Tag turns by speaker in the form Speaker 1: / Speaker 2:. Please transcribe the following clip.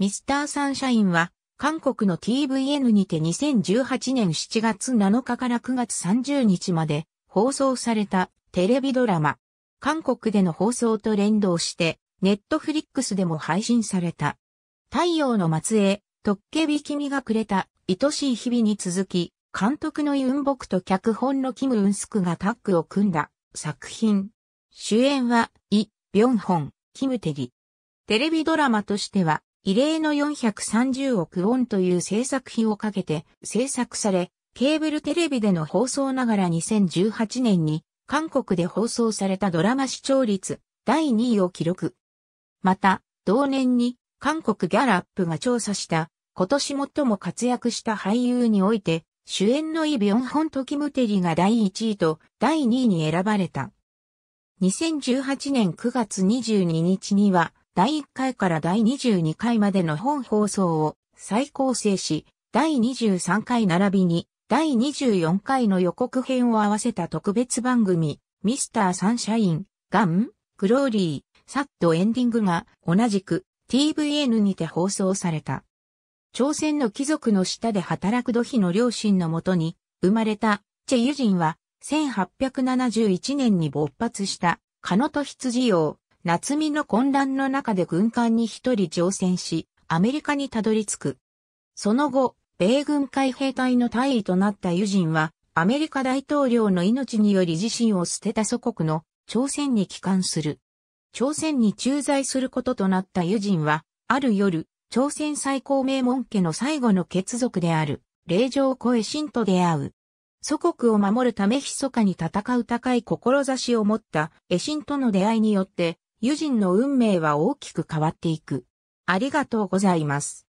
Speaker 1: ミスターサンシャインは、韓国の TVN にて2018年7月7日から9月30日まで放送されたテレビドラマ。韓国での放送と連動して、ネットフリックスでも配信された。太陽の末裔、トッケビ君がくれた、愛しい日々に続き、監督のユンボクと脚本のキム・ウンスクがタッグを組んだ作品。主演は、イ・ビョンホン、キム・テリ。テレビドラマとしては、異例の430億ウォンという制作費をかけて制作され、ケーブルテレビでの放送ながら2018年に韓国で放送されたドラマ視聴率第2位を記録。また、同年に韓国ギャラップが調査した今年最も活躍した俳優において主演のイ・ビョンホントキムテリが第1位と第2位に選ばれた。2018年9月22日には第1回から第22回までの本放送を再構成し、第23回並びに第24回の予告編を合わせた特別番組、ミスターサンシャイン、ガン、グローリー、サッドエンディングが同じく TVN にて放送された。朝鮮の貴族の下で働く土肥の両親のもとに生まれたチェユジンは1871年に勃発したカノト羊王夏美の混乱の中で軍艦に一人乗船し、アメリカにたどり着く。その後、米軍海兵隊の大尉となった友人は、アメリカ大統領の命により自身を捨てた祖国の朝鮮に帰還する。朝鮮に駐在することとなった友人は、ある夜、朝鮮最高名門家の最後の血族である、霊小江神と出会う。祖国を守るため密かに戦う高い志を持った江神との出会いによって、友人の運命は大きく変わっていく。ありがとうございます。